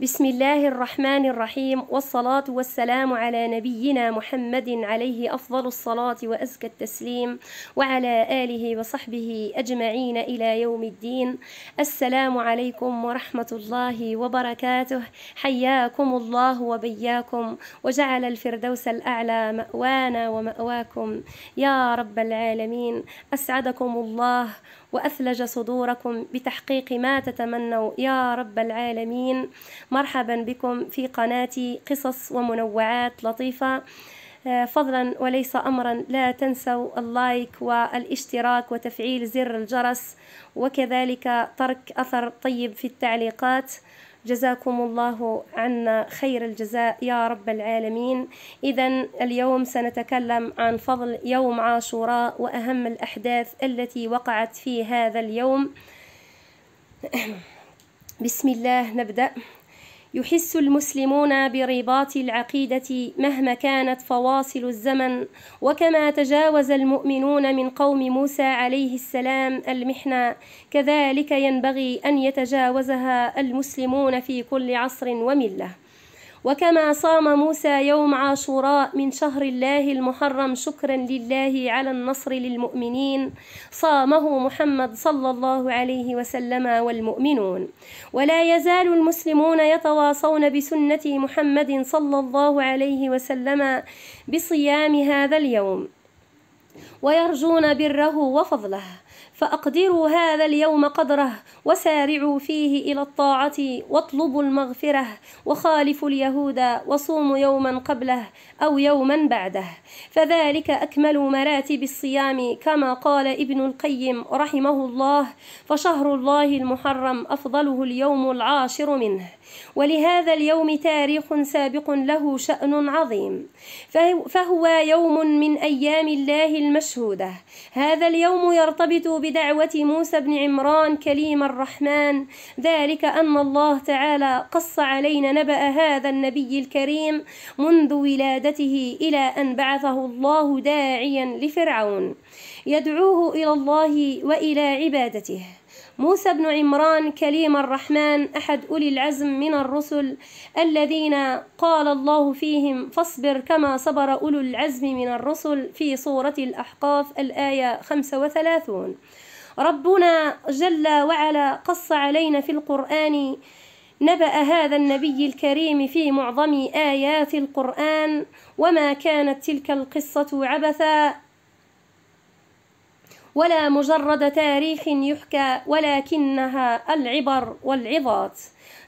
بسم الله الرحمن الرحيم والصلاة والسلام على نبينا محمد عليه أفضل الصلاة وأزكى التسليم وعلى آله وصحبه أجمعين إلى يوم الدين السلام عليكم ورحمة الله وبركاته حياكم الله وبياكم وجعل الفردوس الأعلى مأوانا ومأواكم يا رب العالمين أسعدكم الله وأثلج صدوركم بتحقيق ما تتمنوا يا رب العالمين مرحبا بكم في قناتي قصص ومنوعات لطيفة آه، فضلا وليس امرا لا تنسوا اللايك والاشتراك وتفعيل زر الجرس وكذلك ترك اثر طيب في التعليقات جزاكم الله عنا خير الجزاء يا رب العالمين إذا اليوم سنتكلم عن فضل يوم عاشوراء وأهم الأحداث التي وقعت في هذا اليوم بسم الله نبدأ يحس المسلمون برباط العقيدة مهما كانت فواصل الزمن وكما تجاوز المؤمنون من قوم موسى عليه السلام المحنة كذلك ينبغي أن يتجاوزها المسلمون في كل عصر ومله وكما صام موسى يوم عاشوراء من شهر الله المحرم شكرا لله على النصر للمؤمنين صامه محمد صلى الله عليه وسلم والمؤمنون ولا يزال المسلمون يتواصون بسنة محمد صلى الله عليه وسلم بصيام هذا اليوم ويرجون بره وفضله فأقدروا هذا اليوم قدره وسارعوا فيه إلى الطاعة واطلبوا المغفرة وخالفوا اليهود وصوموا يوما قبله أو يوما بعده فذلك أكمل مراتب الصيام كما قال ابن القيم رحمه الله فشهر الله المحرم أفضله اليوم العاشر منه ولهذا اليوم تاريخ سابق له شأن عظيم فهو يوم من أيام الله المشهودة هذا اليوم يرتبط بدعوة موسى بن عمران كليم الرحمن ذلك أن الله تعالى قص علينا نبأ هذا النبي الكريم منذ ولادته إلى أن بعثه الله داعيا لفرعون يدعوه إلى الله وإلى عبادته موسى بن عمران كليم الرحمن أحد أولي العزم من الرسل الذين قال الله فيهم فاصبر كما صبر أولو العزم من الرسل في سورة الأحقاف الآية 35 ربنا جل وعلا قص علينا في القرآن نبأ هذا النبي الكريم في معظم آيات القرآن وما كانت تلك القصة عبثا ولا مجرد تاريخ يحكى ولكنها العبر والعظات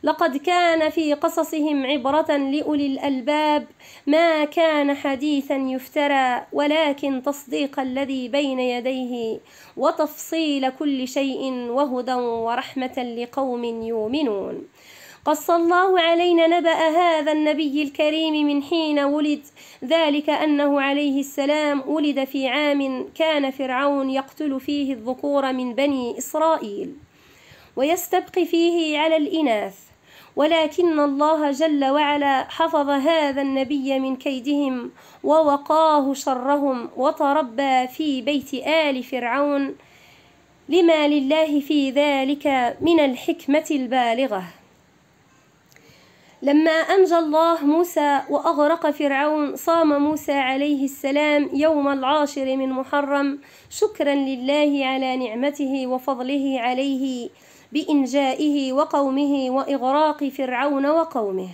لقد كان في قصصهم عبرة لأولي الألباب ما كان حديثا يفترى ولكن تصديق الذي بين يديه وتفصيل كل شيء وهدى ورحمة لقوم يؤمنون قص الله علينا نبأ هذا النبي الكريم من حين ولد ذلك أنه عليه السلام ولد في عام كان فرعون يقتل فيه الذكور من بني إسرائيل ويستبقي فيه على الإناث ولكن الله جل وعلا حفظ هذا النبي من كيدهم ووقاه شرهم وتربى في بيت آل فرعون لما لله في ذلك من الحكمة البالغة لما أنجى الله موسى وأغرق فرعون صام موسى عليه السلام يوم العاشر من محرم شكرا لله على نعمته وفضله عليه بإنجائه وقومه وإغراق فرعون وقومه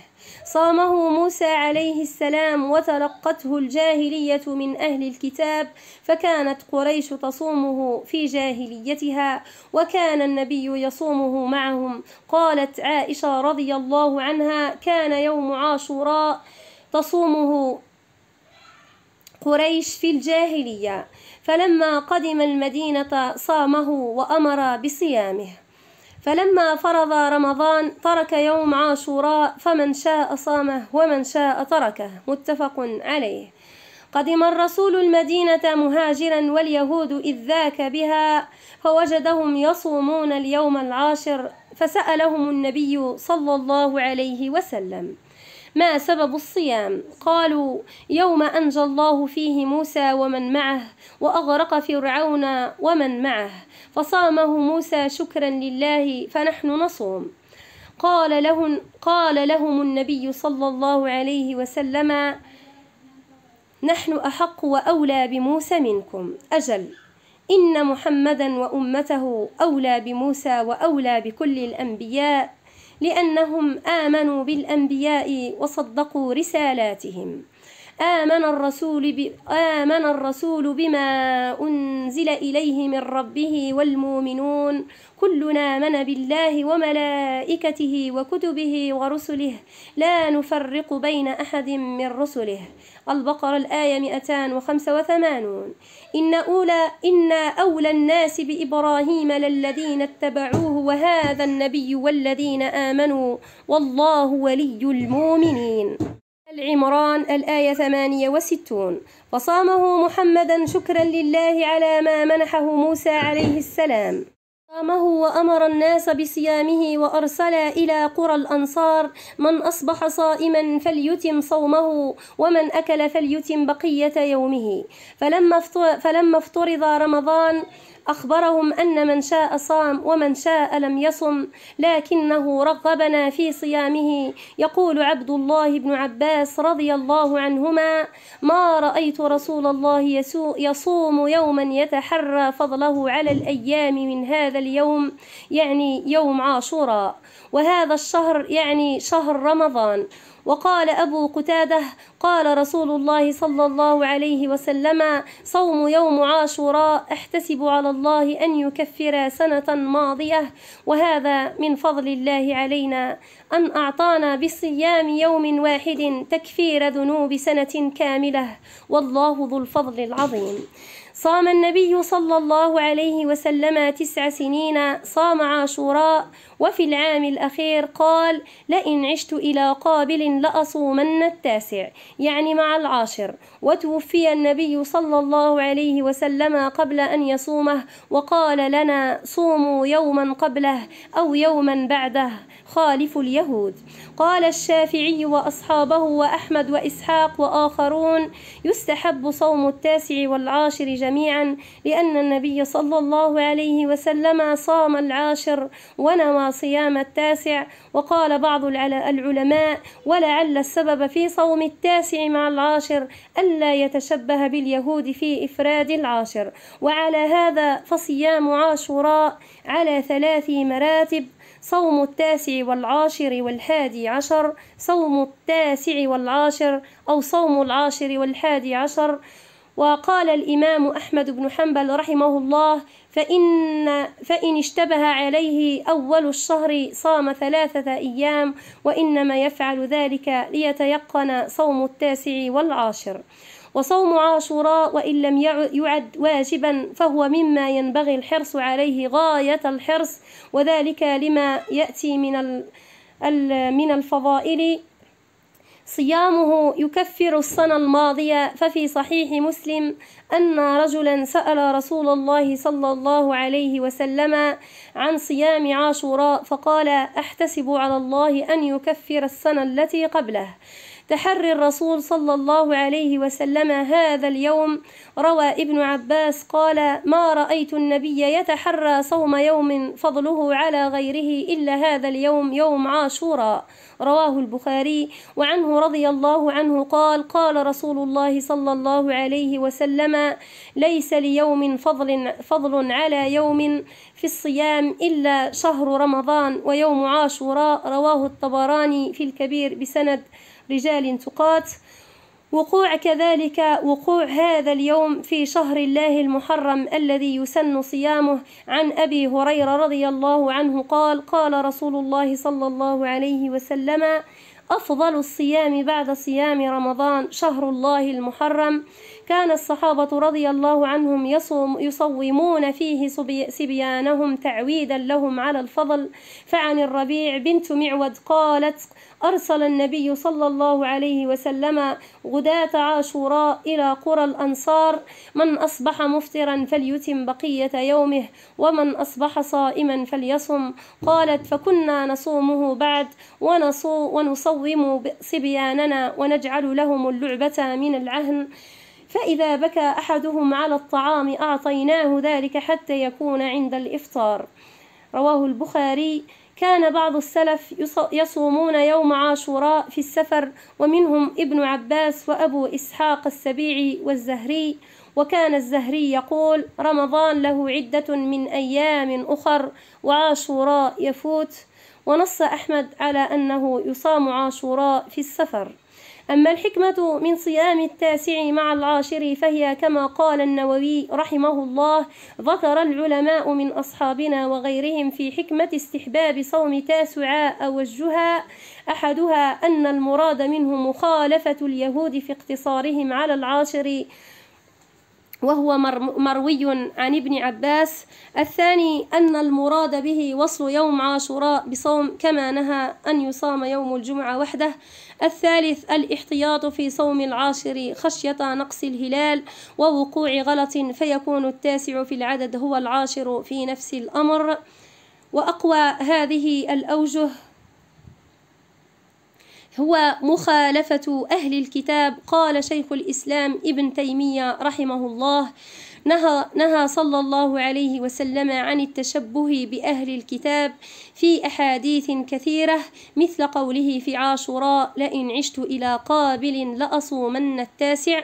صامه موسى عليه السلام وتلقته الجاهلية من أهل الكتاب فكانت قريش تصومه في جاهليتها وكان النبي يصومه معهم قالت عائشة رضي الله عنها كان يوم عاشوراء تصومه قريش في الجاهلية فلما قدم المدينة صامه وأمر بصيامه فلما فرض رمضان ترك يوم عاشوراء فمن شاء صامه ومن شاء تركه متفق عليه قدم الرسول المدينة مهاجرا واليهود إذ ذاك بها فوجدهم يصومون اليوم العاشر فسألهم النبي صلى الله عليه وسلم ما سبب الصيام قالوا يوم أنجى الله فيه موسى ومن معه وأغرق فرعون ومن معه فصامه موسى شكرا لله فنحن نصوم قال لهم, قال لهم النبي صلى الله عليه وسلم نحن أحق وأولى بموسى منكم أجل إن محمدا وأمته أولى بموسى وأولى بكل الأنبياء لأنهم آمنوا بالأنبياء وصدقوا رسالاتهم آمن الرسول ب... آمن الرسول بما أنزل إليه من ربه والمؤمنون كلنا من بالله وملائكته وكتبه ورسله لا نفرق بين أحد من رسله البقرة الآية 285 إن أولى إن أولى الناس بإبراهيم للذين اتبعوه وهذا النبي والذين آمنوا والله ولي المؤمنين آل عمران الآية 68 فصامه محمدا شكرا لله على ما منحه موسى عليه السلام صامه وأمر الناس بصيامه وأرسل إلى قرى الأنصار من أصبح صائما فليتم صومه ومن أكل فليتم بقية يومه فلما فلما افترض رمضان أخبرهم أن من شاء صام ومن شاء لم يصم لكنه رغبنا في صيامه يقول عبد الله بن عباس رضي الله عنهما ما رأيت رسول الله يصوم يوما يتحرى فضله على الأيام من هذا اليوم يعني يوم عاشوراء وهذا الشهر يعني شهر رمضان وقال أبو قتادة قال رسول الله صلى الله عليه وسلم صوم يوم عاشوراء احتسب على الله أن يكفر سنة ماضية وهذا من فضل الله علينا أن أعطانا بصيام يوم واحد تكفير ذنوب سنة كاملة والله ذو الفضل العظيم صام النبي صلى الله عليه وسلم تسع سنين صام عاشوراء وفي العام الأخير قال لئن عشت إلى قابل لأصومن التاسع يعني مع العاشر وتوفي النبي صلى الله عليه وسلم قبل أن يصومه وقال لنا صوموا يوما قبله أو يوما بعده خالف اليهود قال الشافعي وأصحابه وأحمد وإسحاق وآخرون يستحب صوم التاسع والعاشر جميعا لأن النبي صلى الله عليه وسلم صام العاشر ونوى صيام التاسع وقال بعض العلماء ولعل السبب في صوم التاسع مع العاشر ألا يتشبه باليهود في إفراد العاشر وعلى هذا فصيام عاشوراء على ثلاث مراتب صوم التاسع والعاشر والحادي عشر صوم التاسع والعاشر أو صوم العاشر والحادي عشر وقال الإمام أحمد بن حنبل رحمه الله فإن, فإن اشتبه عليه أول الشهر صام ثلاثة أيام وإنما يفعل ذلك ليتيقن صوم التاسع والعاشر وصوم عاشوراء وإن لم يعد واجبا فهو مما ينبغي الحرص عليه غاية الحرص وذلك لما يأتي من من الفضائل صيامه يكفر السنة الماضية ففي صحيح مسلم أن رجلا سأل رسول الله صلى الله عليه وسلم عن صيام عاشوراء فقال أحتسب على الله أن يكفر السنة التي قبله تحري الرسول صلى الله عليه وسلم هذا اليوم روى ابن عباس قال ما رأيت النبي يتحرى صوم يوم فضله على غيره إلا هذا اليوم يوم عاشوراء رواه البخاري وعنه رضي الله عنه قال قال رسول الله صلى الله عليه وسلم ليس ليوم فضل, فضل على يوم في الصيام إلا شهر رمضان ويوم عاشوراء رواه الطبراني في الكبير بسند رجال تقات وقوع كذلك وقوع هذا اليوم في شهر الله المحرم الذي يسن صيامه عن أبي هريرة رضي الله عنه قال قال رسول الله صلى الله عليه وسلم أفضل الصيام بعد صيام رمضان شهر الله المحرم كان الصحابة رضي الله عنهم يصوم يصومون فيه سبيانهم تعويدا لهم على الفضل فعن الربيع بنت معود قالت أرسل النبي صلى الله عليه وسلم غداة عاشوراء إلى قرى الأنصار من أصبح مفطرا فليتم بقية يومه ومن أصبح صائما فليصم قالت فكنا نصومه بعد ونصو ونصوم صبياننا ونجعل لهم اللعبة من العهن فإذا بكى أحدهم على الطعام أعطيناه ذلك حتى يكون عند الإفطار رواه البخاري كان بعض السلف يصومون يوم عاشوراء في السفر ومنهم ابن عباس وأبو إسحاق السبيعي والزهري وكان الزهري يقول رمضان له عدة من أيام أخر وعاشوراء يفوت ونص أحمد على أنه يصام عاشوراء في السفر أما الحكمة من صيام التاسع مع العاشر فهي كما قال النووي رحمه الله ذكر العلماء من أصحابنا وغيرهم في حكمة استحباب صوم تاسعاء وجها أحدها أن المراد منه مخالفة اليهود في اقتصارهم على العاشر وهو مروي عن ابن عباس الثاني أن المراد به وصل يوم عاشوراء بصوم كما نهى أن يصام يوم الجمعة وحده الثالث الاحتياط في صوم العاشر خشية نقص الهلال ووقوع غلط فيكون التاسع في العدد هو العاشر في نفس الأمر وأقوى هذه الأوجه هو مخالفة أهل الكتاب قال شيخ الإسلام ابن تيمية رحمه الله نهى, نهى صلى الله عليه وسلم عن التشبه بأهل الكتاب في أحاديث كثيرة مثل قوله في عاشوراء لئن عشت إلى قابل لأصومن التاسع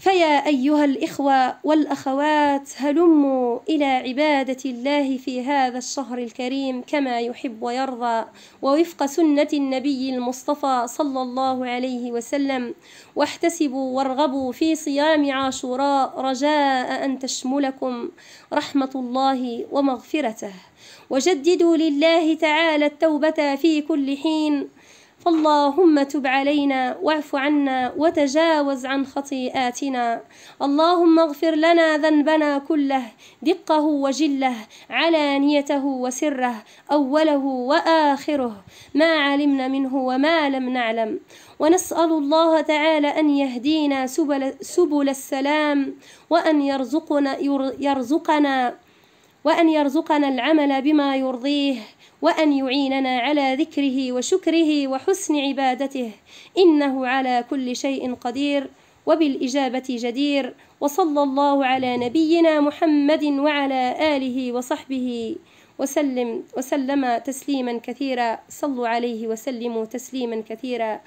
فيا أيها الإخوة والأخوات هلموا إلى عبادة الله في هذا الشهر الكريم كما يحب ويرضى ووفق سنة النبي المصطفى صلى الله عليه وسلم واحتسبوا وارغبوا في صيام عاشوراء رجاء أن تشملكم رحمة الله ومغفرته وجددوا لله تعالى التوبة في كل حين فاللهم تب علينا واعف عنا وتجاوز عن خطيئاتنا اللهم اغفر لنا ذنبنا كله دقه وجله علانيته وسره أوله وآخره ما علمنا منه وما لم نعلم ونسأل الله تعالى أن يهدينا سبل, سبل السلام وأن يرزقنا, يرزقنا وأن يرزقنا العمل بما يرضيه وأن يعيننا على ذكره وشكره وحسن عبادته إنه على كل شيء قدير وبالإجابة جدير وصلى الله على نبينا محمد وعلى آله وصحبه وسلم وسلم تسليما كثيرا صلوا عليه وسلموا تسليما كثيرا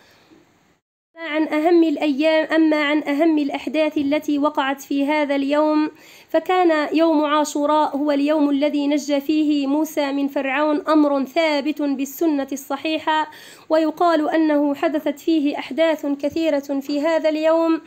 عن أهم الأيام أما عن أهم الأحداث التي وقعت في هذا اليوم فكان يوم عاشوراء هو اليوم الذي نجى فيه موسى من فرعون أمر ثابت بالسنة الصحيحة ويقال أنه حدثت فيه أحداث كثيرة في هذا اليوم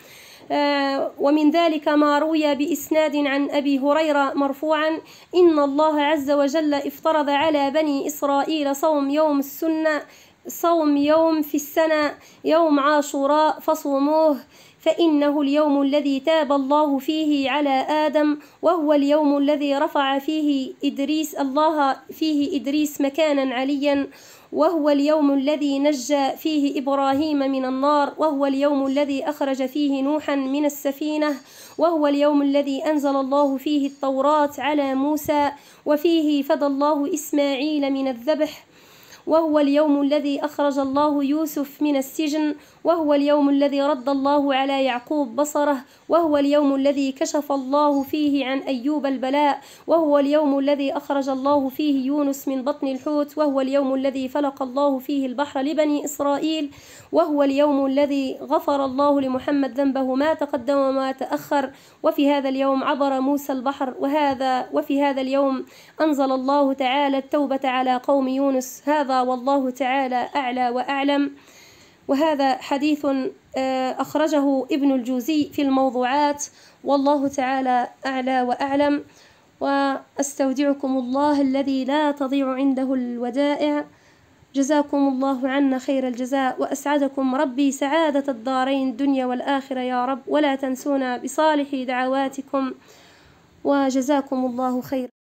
آه، ومن ذلك ما روي بإسناد عن أبي هريرة مرفوعا إن الله عز وجل افترض على بني إسرائيل صوم يوم السنة صوم يوم في السنة يوم عاشوراء فصوموه فإنه اليوم الذي تاب الله فيه على آدم وهو اليوم الذي رفع فيه إدريس الله فيه إدريس مكانا عليا وهو اليوم الذي نجى فيه إبراهيم من النار وهو اليوم الذي أخرج فيه نوحا من السفينة وهو اليوم الذي أنزل الله فيه التوراة على موسى وفيه فدى الله إسماعيل من الذبح وهو اليوم الذي أخرج الله يوسف من السجن وهو اليوم الذي رد الله على يعقوب بصره وهو اليوم الذي كشف الله فيه عن أيوب البلاء وهو اليوم الذي أخرج الله فيه يونس من بطن الحوت وهو اليوم الذي فلق الله فيه البحر لبني إسرائيل وهو اليوم الذي غفر الله لمحمد ذنبه ما تقدم وما تأخر وفي هذا اليوم عبر موسى البحر وهذا وفي هذا اليوم أنزل الله تعالى التوبة على قوم يونس هذا والله تعالى أعلى وأعلم وهذا حديث آه، أخرجه ابن الجوزي في الموضوعات والله تعالى أعلى وأعلم وأستودعكم الله الذي لا تضيع عنده الودائع جزاكم الله عنا خير الجزاء وأسعدكم ربي سعادة الدارين الدنيا والآخرة يا رب ولا تنسونا بصالح دعواتكم وجزاكم الله خير